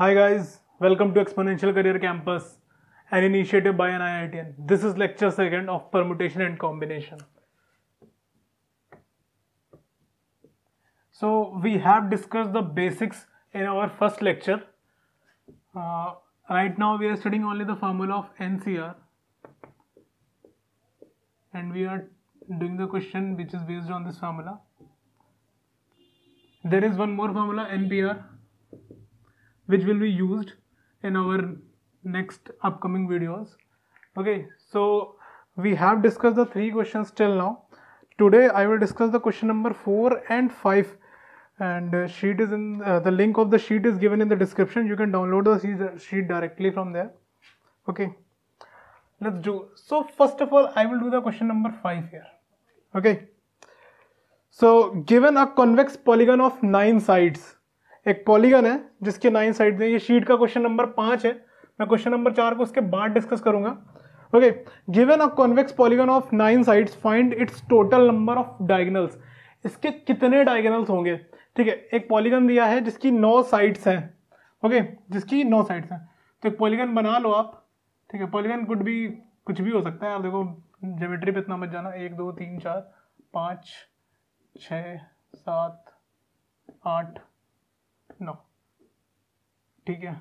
Hi guys, welcome to Exponential Career Campus, an initiative by an This is lecture second of permutation and combination. So we have discussed the basics in our first lecture. Uh, right now we are studying only the formula of NCR and we are doing the question which is based on this formula. There is one more formula NPR which will be used in our next upcoming videos okay so we have discussed the three questions till now today i will discuss the question number 4 and 5 and uh, sheet is in uh, the link of the sheet is given in the description you can download the sheet uh, directly from there okay let's do so first of all i will do the question number 5 here okay so given a convex polygon of nine sides एक polygon है जिसके nine side हैं ये sheet का question number पाँच है मैं question number चार को उसके बाद डिस्कस करूंगा okay given a convex polygon of nine sides find its total number of diagonals इसके कितने डायगनल्स होंगे ठीक है एक पॉलीगन दिया है जिसकी नौ साइड्स हैं ओके जिसकी नौ साइड्स हैं तो एक पॉलीगन बना लो आप ठीक है पॉलीगन कुड भी कुछ भी हो सकता है आप देखो जोमेट्री पर इतना मत जाना एक दो तीन चार पाँच छ सात आठ नो ठीक है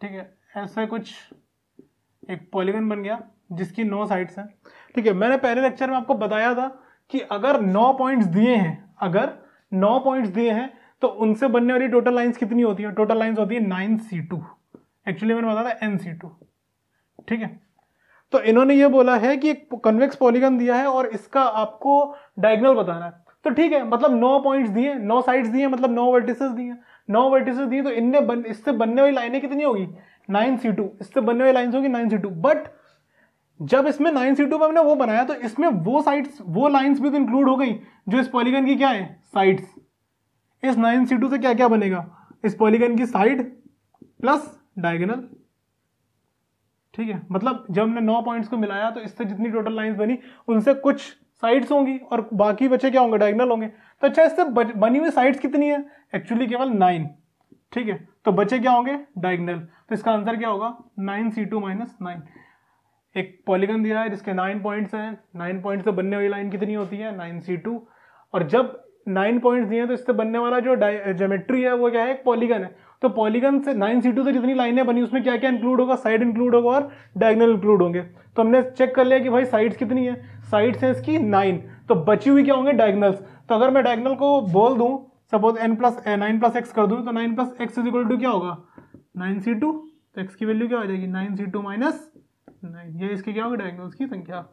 ठीक है ऐसा कुछ एक पॉलीगन बन गया जिसकी नौ साइड्स हैं ठीक है मैंने पहले लेक्चर में आपको बताया था कि अगर नौ पॉइंट्स दिए हैं अगर नौ पॉइंट्स दिए हैं तो उनसे बनने वाली टोटल लाइंस कितनी होती है टोटल लाइंस होती है नाइन सी टू एक्चुअली मैंने बताया था एन सी टू ठीक है तो इन्होंने ये बोला है कि एक कन्वेक्स पॉलीगन दिया है और इसका आपको डायगनल बताना है तो ठीक है मतलब नौ पॉइंट्स दिए नौ साइड्स दिए मतलब नौ वर्टिसेस दिए नौ वर्टिसेस दिए तो इनने बन इससे बनने वाली लाइनें कितनी होगी नाइन सी टू इससे बनने वाली लाइन्स होगी नाइन सी टू बट जब इसमें नाइन सी टू में हमने वो बनाया तो इसमें वो साइड्स वो लाइन्स भी तो इंक्लूड हो गई जो इस पॉलीगन की क्या है साइड्स इस नाइन सी टू से क्या क्या बनेगा इस पॉलीगन की साइड प्लस डायगनल ठीक है मतलब जब हमने नौ पॉइंट्स को मिलाया तो इससे जितनी टोटल लाइंस बनी उनसे कुछ साइड्स होंगी और बाकी बचे क्या होंगे डायगनल होंगे तो अच्छा इससे बनी हुई साइड्स कितनी है एक्चुअली केवल नाइन ठीक है तो बचे क्या होंगे डायगनल तो इसका आंसर क्या होगा nine C two minus nine एक पॉलीगन दिया है जिसके नाइन पॉइंट्स हैं नाइन पॉइंट से बनने वाली लाइन कितनी होती है नाइन सी टू और जब नाइन पॉइंट्स दिए तो इससे बनने वाला जो जोमेट्री है वो क्या है एक पॉलीगन है तो पॉलीगन से नाइन सी टू से जितनी लाइनें बनी उसमें क्या क्या इंक्लूड होगा साइड इंक्लूड होगा और डायगनल इंक्लूड होंगे तो हमने चेक कर लिया कि भाई साइड्स कितनी है साइड्स हैं इसकी नाइन तो बची हुई क्या होंगे डायगनल्स तो अगर मैं डायगनल को बोल दूँ suppose n plus nine plus x कर दूँ तो nine plus x is equal to क्या होगा नाइन सी टू तो एक्स की वैल्यू क्या हो जाएगी nine C two minus nine ये इसके क्या होगी डायगनल्स की संख्या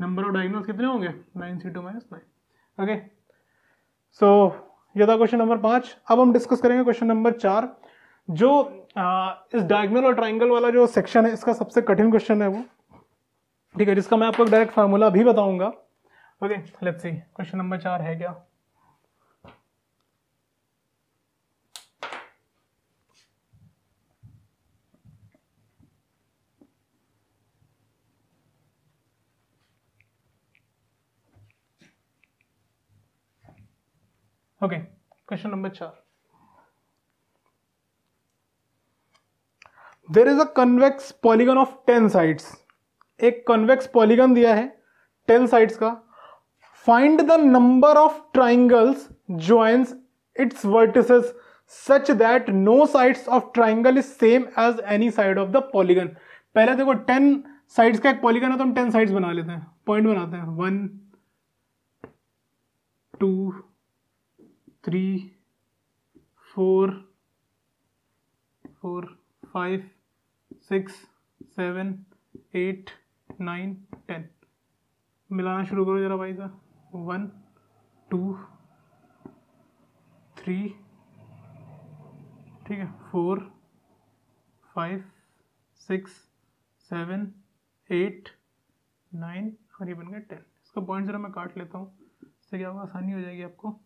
नंबर ऑफ डायगनल्स कितने होंगे nine C two minus nine okay so ये था क्वेश्चन नंबर पांच अब हम डिस्कस करेंगे क्वेश्चन नंबर चार जो आ, इस डायगनल और ट्राइंगल वाला जो सेक्शन है इसका सबसे कठिन क्वेश्चन है वो ठीक है जिसका मैं आपको डायरेक्ट फार्मूला भी बताऊंगा okay let's see question number चार है क्या ओके क्वेश्चन नंबर चार there is a convex polygon of ten sides एक कन्वेक्स पॉलीगन दिया है टेन साइड्स का find the number of triangles joins its vertices such that no sides of triangle is same as any side of the polygon पहले देखो ten sides का एक polygon है तो हम टेन साइड्स बना लेते हैं पॉइंट बनाते हैं one two three four four five six seven eight nine ten मिलाना शुरू करो ज़रा भाई साहब वन टू थ्री ठीक है four five six seven eight nine और ये बन गया टेन इसका पॉइंट ज़रा मैं काट लेता हूँ इससे क्या होगा आसानी हो जाएगी आपको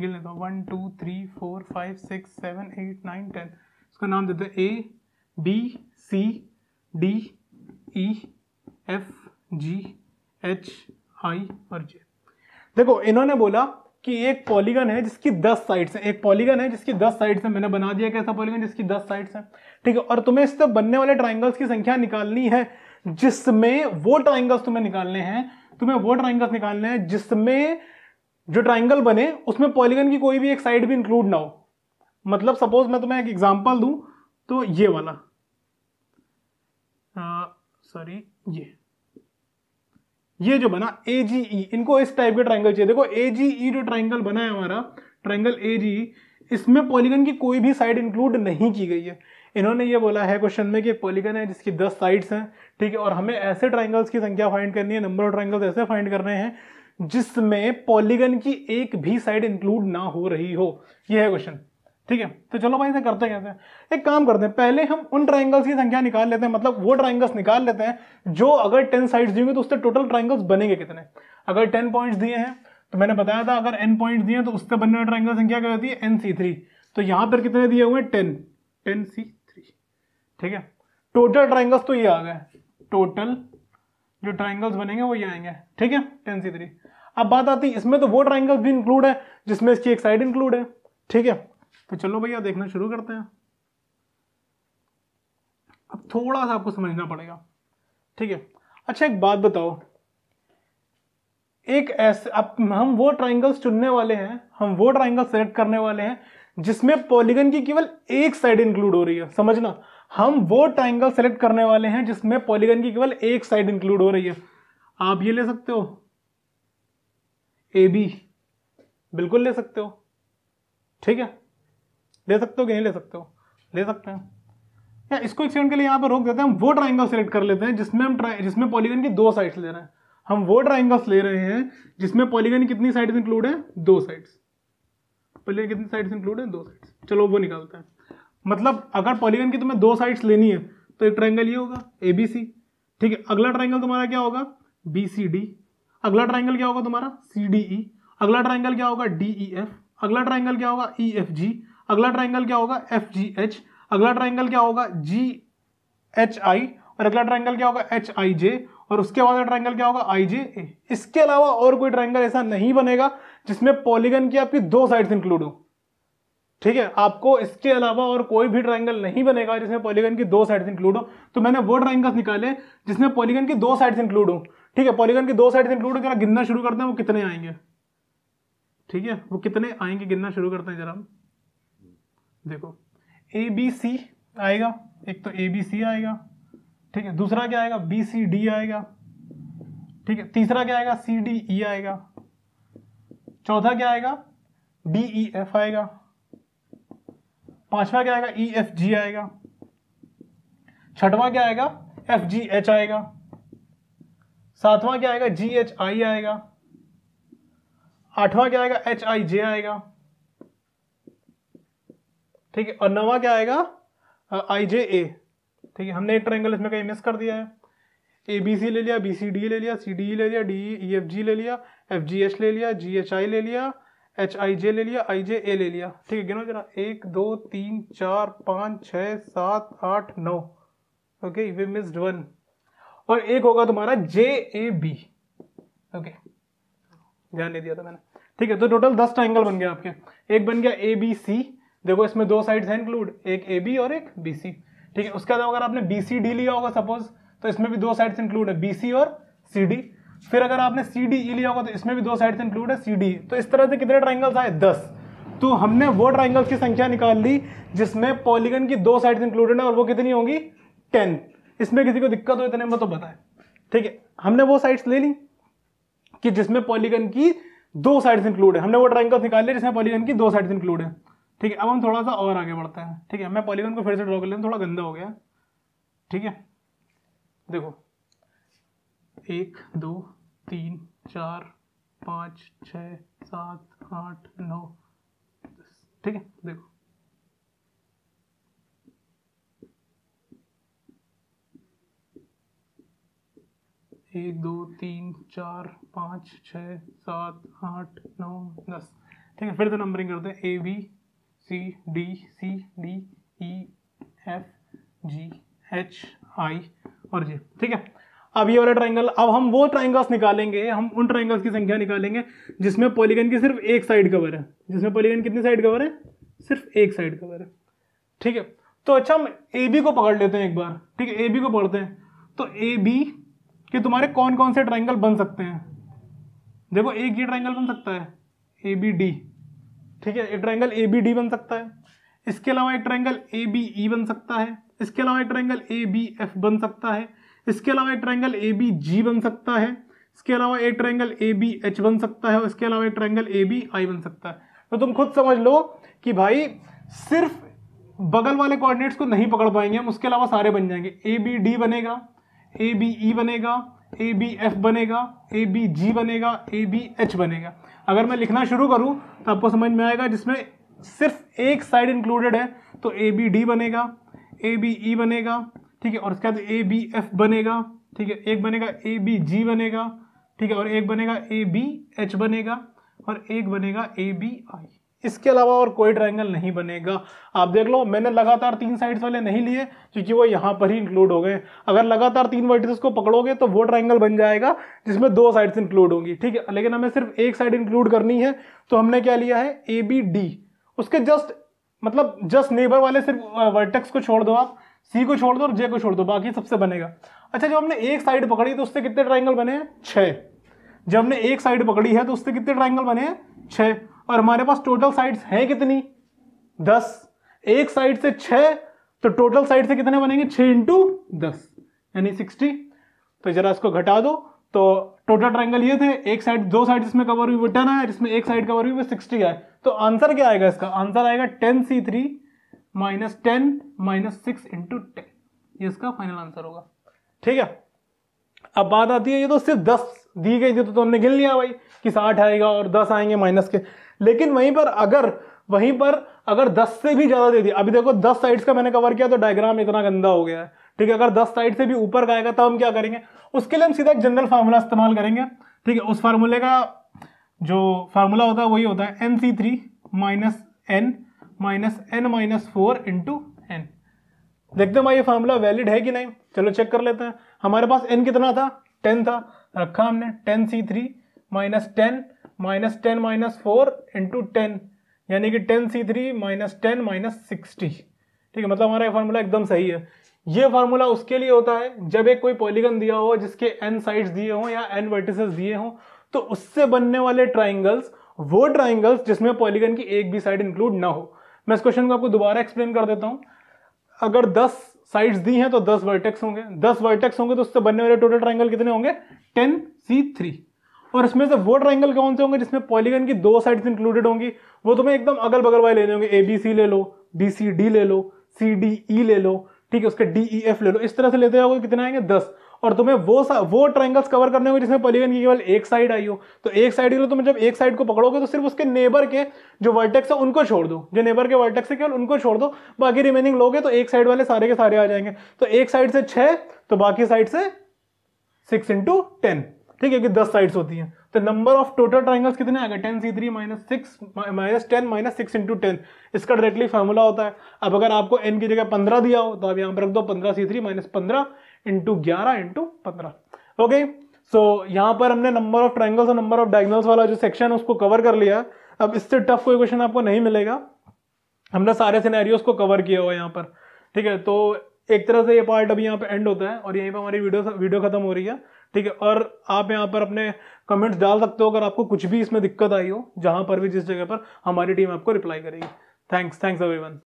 गिन लेता हूँ one two three four five six seven eight nine ten इसका नाम देते A B C D E F G H I और जे देखो इन्होंने बोला कि एक पॉलीगन है जिसकी दस साइड्स हैं एक पॉलीगन है जिसकी दस साइड्स हैं मैंने बना दिया कैसा पॉलीगन जिसकी दस साइड्स हैं ठीक है और तुम्हें इससे बनने वाले ट्राइंगल्स की संख्या निकालनी है जिसमें वो ट्राइंगल्स तुम्हें निकालने हैं तुम्हें वो ट्राइंगल्स निकालने हैं जिसमें जो ट्राइंगल बने उसमें पॉलीगन की कोई भी एक साइड भी इंक्लूड ना हो मतलब सपोज मैं तुम्हें एक एग्जाम्पल दूं तो ये वाला सॉरी ये ये जो बना ए जी ई इनको इस टाइप के ट्राइंगल चाहिए देखो ए जी ई जो ट्राइंगल बना है हमारा ट्राइंगल ए जी इसमें पॉलीगन की कोई भी साइड इंक्लूड नहीं की गई है इन्होंने ये बोला है क्वेश्चन में कि एक पॉलीगन है जिसकी दस साइड्स हैं ठीक है और हमें ऐसे ट्राइंगल्स की संख्या फाइंड करनी है नंबर ऑफ ट्राइंगल्स ऐसे फाइंड करने हैं जिसमें पॉलीगन की एक भी साइड इंक्लूड ना हो रही हो यह है क्वेश्चन ठीक है तो चलो भाई इसे करते कहते हैं एक काम करते हैं पहले हम उन ट्राइंगल्स की संख्या निकाल लेते हैं मतलब वो ट्राइंगल्स निकाल लेते हैं जो अगर टेन साइड दिए तो उससे टोटल ट्राइंगल्स बनेंगे कितने अगर टेन पॉइंट दिए हैं तो मैंने बताया था अगर एन पॉइंट दिए तो उससे बनने वाली ट्राइंगल संख्या क्या होती है एन थ्री तो यहां पर कितने दिए हुए टेन टेन सी थ्री ठीक है टोटल ट्राइंगल्स तो ये आ गए टोटल जो ट्राइंगल्स बनेंगे वो ये आएंगे ठीक है टेन सी थ्री अब बात आती है इसमें तो वो ट्राइंगल्स भी इंक्लूड है जिसमें इसकी एक साइड इंक्लूड है ठीक है तो चलो भैया देखना शुरू करते हैं अब थोड़ा सा आपको समझना पड़ेगा ठीक है अच्छा एक बात बताओ एक ऐसे अब हम वो ट्राइंगल्स चुनने वाले हैं हम वो ट्राइंगल सेलेक्ट करने वाले हैं जिसमें पॉलीगन की केवल एक साइड इंक्लूड हो रही है समझना हम वो ट्राइंगल सेलेक्ट करने वाले हैं जिसमें पॉलीगन की केवल एक साइड इंक्लूड हो रही है आप ये ले सकते हो ए बी बिल्कुल ले सकते हो ठीक है ले सकते हो कि नहीं ले सकते हो ले सकते हैं या इसको एक सेकंड के लिए यहाँ पर रोक देते हैं हम वो ट्राइंगल सेलेक्ट कर लेते हैं जिसमें हम ट्राइ जिसमें पॉलीगन की दो साइड्स ले रहे हैं हम वो ट्राइंगल्स ले रहे हैं जिसमें पॉलीगन कितनी साइड्स इंक्लूड है दो साइड्स पॉलीगन कितनी साइड्स इंक्लूड है दो साइड्स चलो वो निकालते हैं मतलब अगर पॉलीगन की तुम्हें दो साइड्स लेनी है तो एक ट्राइंगल ये होगा ए बी सी ठीक है अगला ट्राइंगल तुम्हारा क्या होगा बी सी डी अगला ट्राइंगल क्या होगा तुम्हारा सी डी ई अगला ट्राइंगल क्या होगा डी ई एफ अगला ट्राइंगल क्या होगा ई एफ जी अगला ट्राइंगल क्या होगा एफ जी एच अगला ट्राइंगल क्या होगा जी एच आई और अगला ट्राइंगल क्या होगा एच आई जे और उसके बाद ट्राइंगल क्या होगा आई जे इसके अलावा और कोई ट्राइंगल ऐसा नहीं बनेगा जिसमें पॉलीगन की आपकी दो साइड्स इंक्लूड हो ठीक है आपको इसके अलावा और कोई भी ट्राइंगल नहीं बनेगा जिसमें पॉलीगन की दो साइड्स इंक्लूड हो तो मैंने वो ट्राइंगल निकाले जिसमें पॉलीगन की दो साइड्स इंक्लूड हो ठीक है पॉलीगन की दो साइड्स इंक्लूड हो जरा गिनना शुरू करते हैं वो कितने आएंगे ठीक है वो कितने आएंगे गिनना शुरू करते हैं जरा देखो ए बी सी आएगा एक तो ए बी सी आएगा ठीक है दूसरा क्या आएगा बी सी डी आएगा ठीक है तीसरा क्या आएगा सी डी ई आएगा चौथा क्या आएगा डी ई एफ आएगा पांचवा क्या आएगा ई एफ जी आएगा छठवां क्या आएगा एफ जी एच आएगा सातवां क्या आएगा जी एच आई आएगा आठवां क्या आएगा एच आई जे आएगा ठीक है और नवा क्या आएगा आई जे ए ठीक है हमने एक ट्राइंगल इसमें कहीं मिस कर दिया है ए बी सी ले लिया बी सी डी ले लिया सी डी e ले लिया डी ई एफ जी ले लिया एफ जी एच ले लिया जी एच आई ले लिया एच आई जे ले लिया आई जे ए ले लिया ठीक है गिनो जरा एक दो तीन चार पाँच छः सात आठ नौ ओके वे मिस्ड वन और एक होगा तुम्हारा जे ए बी ओके ध्यान नहीं दिया था मैंने ठीक है तो टोटल दस ट्राइंगल बन गया आपके एक बन गया ए बी सी देखो इसमें दो साइड्स हैं इंक्लूड एक ए बी और एक बी सी ठीक है उसके बाद अगर आपने बी सी डी लिया होगा सपोज तो इसमें भी दो साइड इंक्लूड है बी सी और सी डी फिर अगर आपने सी डी ई लिया होगा तो इसमें भी दो साइड इंक्लूड है सी डी e. तो इस तरह से कितने ट्राइंगल्स आए दस तो हमने वो ट्राइंगल्स की संख्या निकाल ली जिसमें पॉलीगन की दो साइड इंक्लूडेड है और वो कितनी होगी टेन इसमें किसी को दिक्कत हो इतने में तो बताए ठीक है हमने वो साइड्स ले ली कि जिसमें पॉलीगन की दो साइड्स इंक्लूड है हमने वो ट्राइंगल्स निकाल लिया जिसमें पॉलीगन की दो साइड्स इंक्लूड है ठीक है अब हम थोड़ा सा और आगे बढ़ते हैं ठीक है मैं पॉलीगन को फिर से ड्रॉ कर लेता थोड़ा गंदा हो गया ठीक है देखो एक दो तीन चार पाँच छ सात आठ नौ दस ठीक है देखो एक दो तीन चार पाँच छ सात आठ नौ दस ठीक है फिर से तो नंबरिंग करते हैं A B C D C D E F G H I और जी ठीक है अब ये वाला ट्राइंगल अब हम वो ट्राइंगल्स निकालेंगे हम उन ट्राइंगल्स की संख्या निकालेंगे जिसमें पॉलीगन की सिर्फ एक साइड कवर है जिसमें पॉलीगन कितनी साइड कवर है सिर्फ एक साइड कवर है ठीक है तो अच्छा हम ए बी को पकड़ लेते हैं एक बार ठीक है ए बी को पकड़ते हैं तो ए बी के तुम्हारे कौन कौन से ट्राइंगल बन सकते हैं देखो एक ये ट्राइंगल बन सकता है ए बी डी ठीक है एक ट्रैंगल ए बी डी बन सकता है इसके अलावा एक ट्रैंगल ए बी ई बन सकता है इसके अलावा एक ट्रैंगल ए बी एफ बन सकता है इसके अलावा एक ट्रायंगल ए बी जी बन सकता है इसके अलावा एक ट्रैंगल ए बी एच बन सकता है और इसके अलावा एक ट्रैंगल ए बी आई बन सकता है तो तुम खुद समझ लो कि भाई सिर्फ बगल वाले कोऑर्डिनेट्स को नहीं पकड़ पाएंगे हम उसके अलावा सारे बन जाएंगे ए बी डी बनेगा ए बी ई बनेगा ए बी एफ बनेगा ए बी जी बनेगा ए बी एच बनेगा अगर मैं लिखना शुरू करूं तो आपको समझ में आएगा जिसमें सिर्फ एक साइड इंक्लूडेड है तो ए बी डी बनेगा ए बी ई बनेगा ठीक है और उसके बाद ए बी एफ बनेगा ठीक है एक बनेगा ए बी जी बनेगा ठीक है और एक बनेगा ए बी एच बनेगा और एक बनेगा ए बी आई इसके अलावा और कोई ट्राइंगल नहीं बनेगा आप देख लो मैंने लगातार तीन साइड्स वाले नहीं लिए क्योंकि वो यहाँ पर ही इंक्लूड हो गए अगर लगातार तीन वर्टिसेस को पकड़ोगे तो वो ट्राइंगल बन जाएगा जिसमें दो साइड्स इंक्लूड होंगी ठीक है लेकिन हमें सिर्फ एक साइड इंक्लूड करनी है तो हमने क्या लिया है ए बी डी उसके जस्ट मतलब जस्ट नेबर वाले सिर्फ वर्टेक्स को छोड़ दो आप सी को छोड़ दो और जे को छोड़ दो बाकी सबसे बनेगा अच्छा जब हमने एक साइड पकड़ी तो उससे कितने ट्राइंगल बने हैं छः जब हमने एक साइड पकड़ी है तो उससे कितने ट्राइंगल बने हैं छः और हमारे पास टोटल साइड्स हैं कितनी दस एक साइड से छ तो टोटल साइड से कितने बनेंगे छ इंटू दस यानी सिक्सटी तो जरा इसको घटा दो तो टोटल ट्राइंगल ये थे एक साइड दो साइड इसमें कवर हुई वो टेन आया जिसमें एक साइड कवर हुई वो सिक्सटी आए तो आंसर क्या आएगा इसका आंसर आएगा ten C three minus ten minus six into ten ये इसका फाइनल आंसर होगा ठीक है अब बात आती है ये तो सिर्फ दस दी गई थी तो हमने गिन लिया भाई कि साठ आएगा और दस आएंगे माइनस के लेकिन वहीं पर अगर वहीं पर अगर 10 से भी ज़्यादा दे दिया अभी देखो 10 साइड्स का मैंने कवर किया तो डायग्राम इतना गंदा हो गया है ठीक है अगर 10 साइड से भी ऊपर का आएगा तब हम क्या करेंगे उसके लिए हम सीधा एक जनरल फार्मूला इस्तेमाल करेंगे ठीक है उस फार्मूले का जो फार्मूला होता है वही होता है n C three minus n minus n minus four into n देखते हैं ये फार्मूला वैलिड है कि नहीं चलो चेक कर लेते हैं हमारे पास एन कितना था टेन था रखा हमने ten C three minus ten minus ten minus four into ten यानी कि ten C three minus ten minus sixty ठीक है मतलब हमारा ये फार्मूला एकदम सही है ये फार्मूला उसके लिए होता है जब एक कोई पॉलीगन दिया हो जिसके एन साइड्स दिए हों या एन वर्टिसेस दिए हों तो उससे बनने वाले ट्राइंगल्स वो ट्राइंगल्स जिसमें पॉलीगन की एक भी साइड इंक्लूड ना हो मैं इस क्वेश्चन को आपको दोबारा एक्सप्लेन कर देता हूँ अगर दस साइड्स दी हैं तो दस वर्टेक्स होंगे दस वर्टेक्स होंगे तो उससे बनने वाले टोटल ट्राइंगल कितने होंगे टेन सी थ्री और इसमें से वो ट्राइंगल कौन से होंगे जिसमें पॉलीगन की दो साइड्स इंक्लूडेड होंगी वो तुम्हें एकदम अगल बगल वाले लेने होंगे ए बी सी ले लो बी सी डी ले लो सी डी ई ले लो ठीक है उसके डी ई एफ ले लो इस तरह से लेते जाओगे कितने आएंगे दस और तुम्हें वो वो ट्राइंगल्स कवर करने होंगे जिसमें पॉलीगन की केवल एक साइड आई हो तो एक साइड के लो तुम जब एक साइड को पकड़ोगे तो सिर्फ उसके नेबर के जो वर्टेक्स है उनको छोड़ दो जो नेबर के वर्टेक्स है केवल उनको छोड़ दो बाकी रिमेनिंग लोगे तो एक साइड वाले सारे के सारे आ जाएंगे तो एक साइड से छः तो बाकी साइड से सिक्स इंटू टेन ठीक है कि दस साइड्स होती हैं तो नंबर ऑफ टोटल ट्राइंगल्स कितने आएगा ten C three minus six minus ten minus six into ten इसका डायरेक्टली फार्मूला होता है अब अगर आपको एन की जगह पंद्रह दिया हो तो आप यहाँ पर रख दो पंद्रह सी थ्री माइनस पंद्रह इंटू ग्यारह इंटू पंद्रह ओके सो यहाँ पर हमने नंबर ऑफ ट्राइंगल्स और नंबर ऑफ डायगनल्स वाला जो सेक्शन है उसको कवर कर लिया अब इससे टफ कोई क्वेश्चन आपको नहीं मिलेगा हमने सारे सिनेरियोज को कवर किया हुआ है यहाँ पर ठीक है तो एक तरह से ये पार्ट अभी यहाँ पे एंड होता है और यहीं पे हमारी वीडियो वीडियो खत्म हो रही है ठीक है और आप यहाँ पर अपने कमेंट्स डाल सकते हो अगर आपको कुछ भी इसमें दिक्कत आई हो जहाँ पर भी जिस जगह पर हमारी टीम आपको रिप्लाई करेगी थैंक्स थैंक्स अवेवन